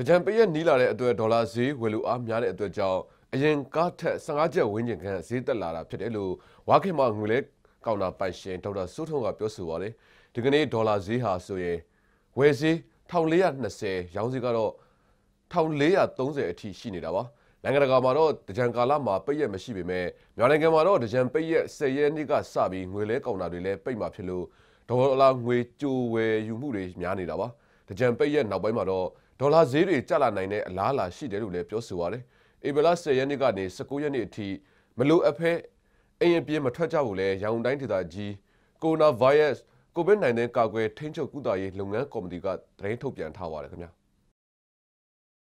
တကြံပရက်နီးလာတဲ့အတွက်ဒေါ်လာဈေးဝယ်လိုအားများတဲ့အတွက်ကြောင့်အရင်ကားထက်15ကျပ်ဝန်းကျင်ခန့်ဈေးတက်လာတာဖြစ်တယ်လို့ဝါခင်မငွေလဲကောက်တာပိုင်ရှင်ဒေါက်တာစိုးထွန်းကပြောဆိုပါတယ်ဒီကနေ့ဒေါ်လာဈေးဟာဆိုရင်ဝယ်ဈေး1420ရောင်းဈေးကတော့1430အထိရှိနေတာပါနိုင်ငံတကာမှာတော့တကြံကာလမှာပိတ်ရက်မရှိပေမဲ့မြန်မာနိုင်ငံမှာတော့တကြံပိတ်ရက်10ရက်နေ့ကစပြီးငွေလဲကောင်တာတွေလည်းပိတ်မှာဖြစ်လို့ဒေါ်လာငွေကြိုဝယ်ယူမှုတွေများနေတာပါ။တကြံပိတ်ရက်နောက်ပိုင်းမှာတော့ဒေါ်လာဈေးတွေကျလာနိုင်တဲ့အလားအလာရှိတယ်လို့လည်းပြောဆိုပါတယ်။ဧပြီလ10ရက်နေ့ကနေ19ရက်နေ့အထိမလိုအပ်ဖဲအရင်ပြေးမထွက်ကြဘူးလဲရန်ကုန်တိုင်းဒေသကြီးကိုရိုနာဗိုင်းရပ်စ်ကိုဗစ် -19 ကာကွယ်ထိန်းချုပ်ကုသရေးလုပ်ငန်းကော်မတီကသတင်းထုတ်ပြန်ထားပါတယ်ခင်ဗျာ။